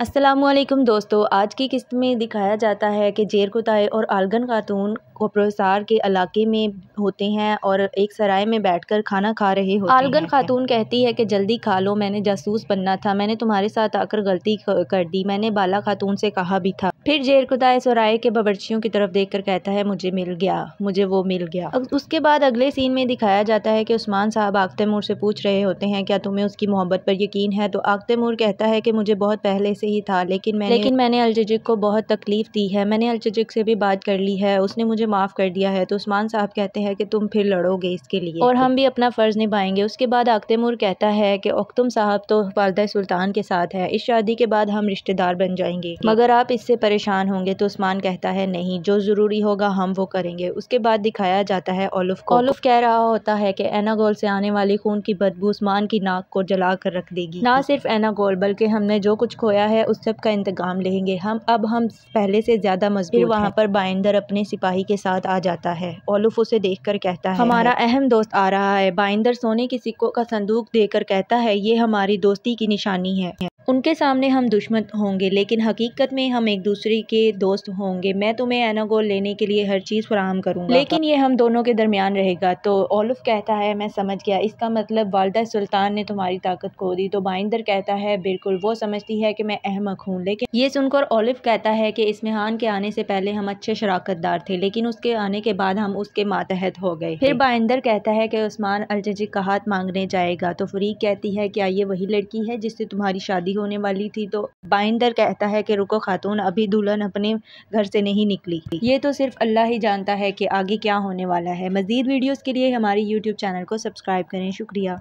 असलम दोस्तों आज की किस्त में दिखाया जाता है कि जेर कुताए और आलगन खातून कोपरोसार के इलाके में होते हैं और एक सराय में बैठकर खाना खा रहे होते आलगन हैं। खातून कहती है कि जल्दी खा लो मैंने जासूस बनना था मैंने तुम्हारे साथ आकर गलती कर दी मैंने बाला खातून से कहा भी था फिर जेर कुताए सराय के बावर्चियों की तरफ कर कहता है मुझे मिल गया मुझे वो मिल गया उसके बाद अगले सीन में दिखाया जाता है कि उस्मान साहब आखते मोर से पूछ रहे होते हैं क्या तुम्हें उसकी मोहब्बत पर यकीन है तो आखते कहता है कि मुझे बहुत पहले से ही था लेकिन मैंने लेकिन मैंने अलजिजिक को बहुत तकलीफ़ दी है मैंने अलजिजिक से भी बात कर ली है उसने मुझे माफ़ कर दिया है तो उस्मान साहब कहते हैं कि तुम फिर लड़ोगे इसके लिए और हम तो भी अपना फ़र्ज़ निभाएंगे उसके बाद मुर कहता है कि अख्तम साहब तो वालदा सुल्तान के साथ है इस शादी के बाद हम रिश्तेदार बन जाएंगे मगर आप इससे परेशान होंगे तो उस्मान कहता है नहीं जो ज़रूरी होगा हम वो करेंगे उसके बाद दिखाया जाता है ओलुफ को ओलुफ कह रहा होता है कि एनागोल से आने वाली खून की बदबू उस्मान की नाक को जला कर रख देगी ना सिर्फ एनागोल बल्कि हमने जो कुछ खोया है है उस सब का इंतकाम लेंगे हम अब हम पहले से ज़्यादा मजबूत वहाँ पर बाइंदर अपने सिपाही के साथ आ जाता है ओलुफ उसे कर कहता है हमारा अहम दोस्त आ रहा है बाइंदर सोने के सिक्कों का संदूक देकर कहता है ये हमारी दोस्ती की निशानी है उनके सामने हम दुश्मन होंगे लेकिन हकीकत में हम एक दूसरे के दोस्त होंगे मैं तुम्हें एनागोल लेने के लिए हर चीज़ फराहम करूँगा लेकिन ये हम दोनों के दरमियान रहेगा तो ओलफ कहता है मैं समझ गया इसका मतलब वालदा सुल्तान ने तुम्हारी ताकत खो दी तो बाइंदर कहता है बिल्कुल वो समझती है कि मैं अहमक हूँ लेकिन ये सुनकर ओलिफ कहता है कि इसमहान के आने से पहले हम अच्छे दार थे लेकिन उसके आने के बाद हम उसके मातहत हो गए फिर बाइंदर कहता है कि उस्मान अलजिक का हाथ मांगने जाएगा तो फरीक कहती है क्या ये वही लड़की है जिससे तुम्हारी शादी होने वाली थी तो बाइंदर कहता है कि रुको खातून अभी दुल्हन अपने घर से नहीं निकली ये तो सिर्फ अल्लाह ही जानता है कि आगे क्या होने वाला है मज़ीद वीडियोज़ के लिए हमारे यूट्यूब चैनल को सब्सक्राइब करें शुक्रिया